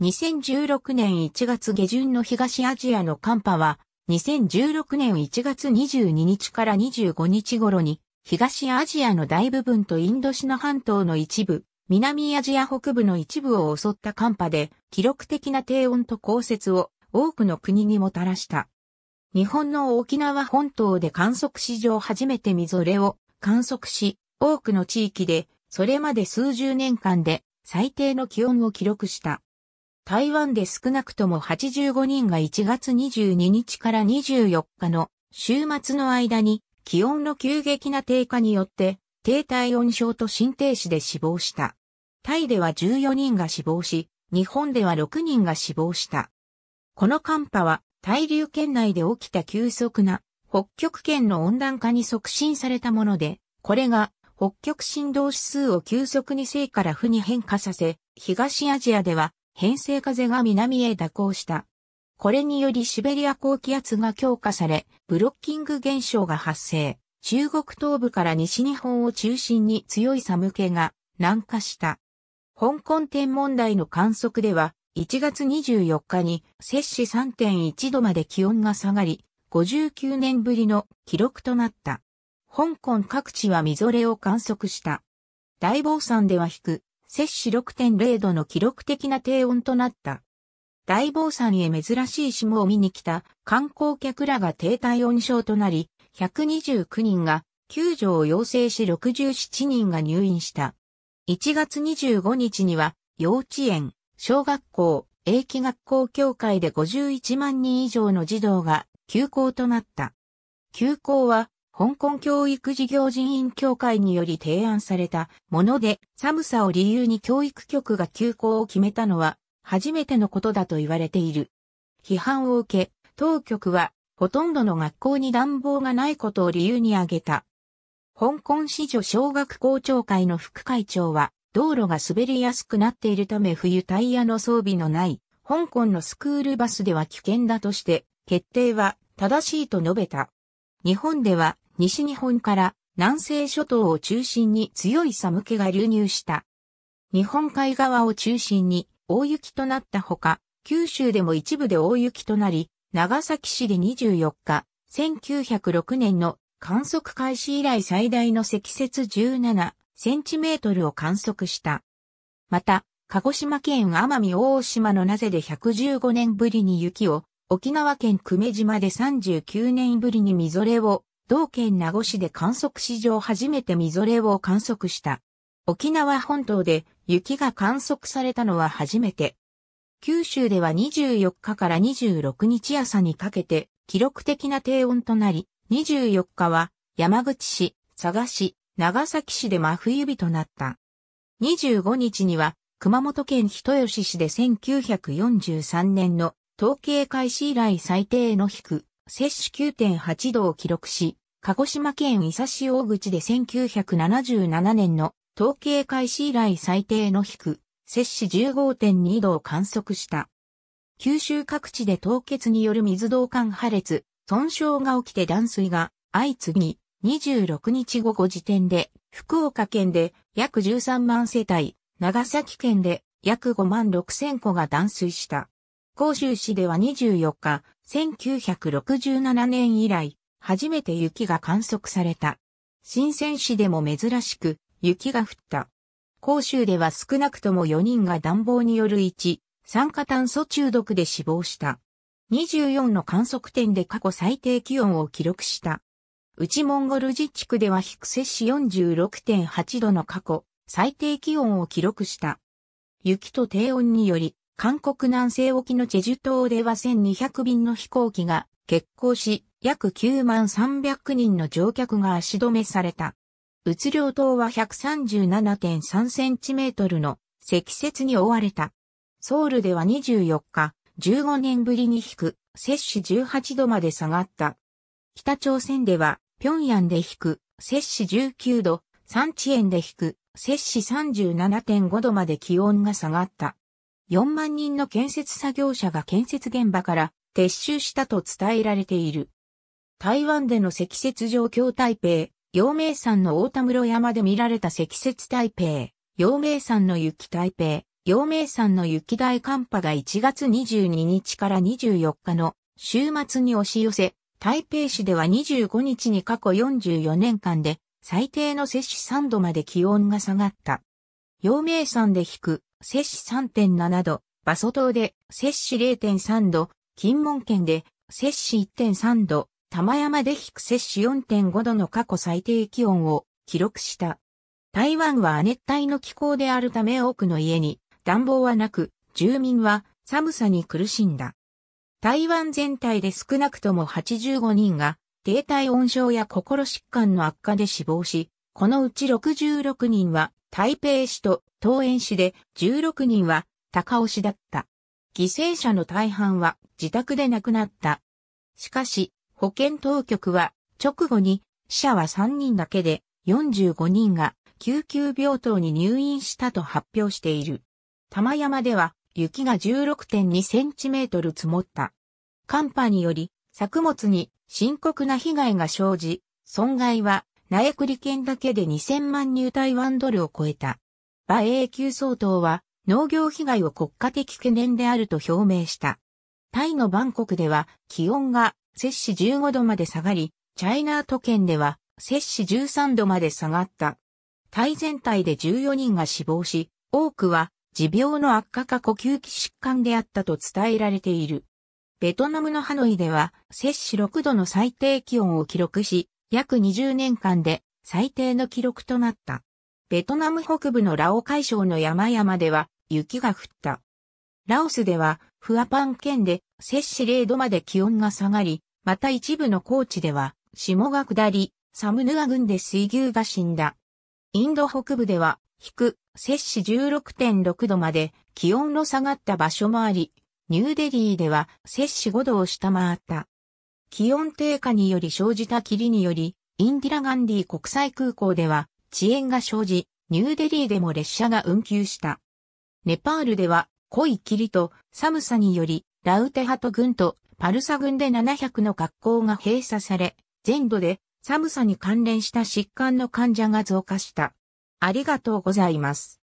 2016年1月下旬の東アジアの寒波は、2016年1月22日から25日頃に、東アジアの大部分とインドシナ半島の一部、南アジア北部の一部を襲った寒波で、記録的な低温と降雪を多くの国にもたらした。日本の沖縄本島で観測史上初めてみぞれを観測し、多くの地域で、それまで数十年間で最低の気温を記録した。台湾で少なくとも85人が1月22日から24日の週末の間に気温の急激な低下によって低体温症と心停止で死亡した。タイでは14人が死亡し、日本では6人が死亡した。この寒波は、対流圏内で起きた急速な北極圏の温暖化に促進されたもので、これが北極振動指数を急速に正から負に変化させ、東アジアでは偏西風が南へ蛇行した。これによりシベリア高気圧が強化され、ブロッキング現象が発生。中国東部から西日本を中心に強い寒気が南下した。香港天文台の観測では、1月24日に摂氏3.1度まで気温が下がり、59年ぶりの記録となった。香港各地はみぞれを観測した。大坊山では引く。摂氏6.0度の記録的な低温となった。大坊山へ珍しい霜を見に来た観光客らが低体温症となり、129人が救助を要請し67人が入院した。1月25日には幼稚園、小学校、英気学校協会で51万人以上の児童が休校となった。休校は香港教育事業人員協会により提案されたもので、寒さを理由に教育局が休校を決めたのは、初めてのことだと言われている。批判を受け、当局は、ほとんどの学校に暖房がないことを理由に挙げた。香港市女小学校長会の副会長は、道路が滑りやすくなっているため冬タイヤの装備のない、香港のスクールバスでは危険だとして、決定は正しいと述べた。日本では西日本から南西諸島を中心に強い寒気が流入した。日本海側を中心に大雪となったほか、九州でも一部で大雪となり、長崎市で24日、1906年の観測開始以来最大の積雪17センチメートルを観測した。また、鹿児島県奄美大島の名瀬で115年ぶりに雪を、沖縄県久米島で39年ぶりにみぞれを同県名護市で観測史上初めてみぞれを観測した。沖縄本島で雪が観測されたのは初めて。九州では24日から26日朝にかけて記録的な低温となり、24日は山口市、佐賀市、長崎市で真冬日となった。25日には熊本県人吉市で1943年の統計開始以来最低の低、摂氏9.8度を記録し、鹿児島県伊佐市大口で1977年の統計開始以来最低の低、摂氏15.2度を観測した。九州各地で凍結による水道管破裂、損傷が起きて断水が相次ぎ、26日午後時点で、福岡県で約13万世帯、長崎県で約5万6千戸が断水した。甲州市では24日、1967年以来、初めて雪が観測された。新鮮市でも珍しく雪が降った。甲州では少なくとも4人が暖房による1、酸化炭素中毒で死亡した。24の観測点で過去最低気温を記録した。内モンゴル自治区では低摂氏46.8度の過去最低気温を記録した。雪と低温により、韓国南西沖のチェジュ島では1200便の飛行機が欠航し、約9万300人の乗客が足止めされた。うつ量島は1 3 7 3トルの積雪に覆われた。ソウルでは24日、15年ぶりに引く、摂氏18度まで下がった。北朝鮮では、平壌で引く、摂氏19度、三地園で引く、摂氏37.5度まで気温が下がった。4万人の建設作業者が建設現場から撤収したと伝えられている。台湾での積雪状況台北、陽明山の大田室山で見られた積雪台北、陽明山の雪台北、陽明山の雪大寒波が1月22日から24日の週末に押し寄せ、台北市では25日に過去44年間で最低の摂氏3度まで気温が下がった。陽明山で引く摂氏3.7度、馬祖島で摂氏0.3度、金門県で摂氏1.3度、玉山で低摂氏4.5度の過去最低気温を記録した。台湾は亜熱帯の気候であるため多くの家に暖房はなく、住民は寒さに苦しんだ。台湾全体で少なくとも85人が低体温症や心疾患の悪化で死亡し、このうち66人は台北市と桃園市で16人は高尾市だった。犠牲者の大半は自宅で亡くなった。しかし、保健当局は直後に死者は3人だけで45人が救急病棟に入院したと発表している。玉山では雪が16.2センチメートル積もった。寒波により作物に深刻な被害が生じ、損害は苗栗県だけで2000万入台湾ドルを超えた。馬英九総統は農業被害を国家的懸念であると表明した。タイのバンコクでは気温が摂氏15度まで下がり、チャイナート県では摂氏13度まで下がった。タイ全体で14人が死亡し、多くは持病の悪化か呼吸器疾患であったと伝えられている。ベトナムのハノイでは摂氏6度の最低気温を記録し、約20年間で最低の記録となった。ベトナム北部のラオ海省の山々では雪が降った。ラオスではフアパン県で摂氏0度まで気温が下がり、また一部の高地では、下が下り、サムヌア群で水牛が死んだ。インド北部では、低、摂氏16.6度まで気温の下がった場所もあり、ニューデリーでは摂氏5度を下回った。気温低下により生じた霧により、インディラガンディ国際空港では遅延が生じ、ニューデリーでも列車が運休した。ネパールでは濃い霧と寒さにより、ラウテハト軍とパルサ軍で700の学校が閉鎖され、全土で寒さに関連した疾患の患者が増加した。ありがとうございます。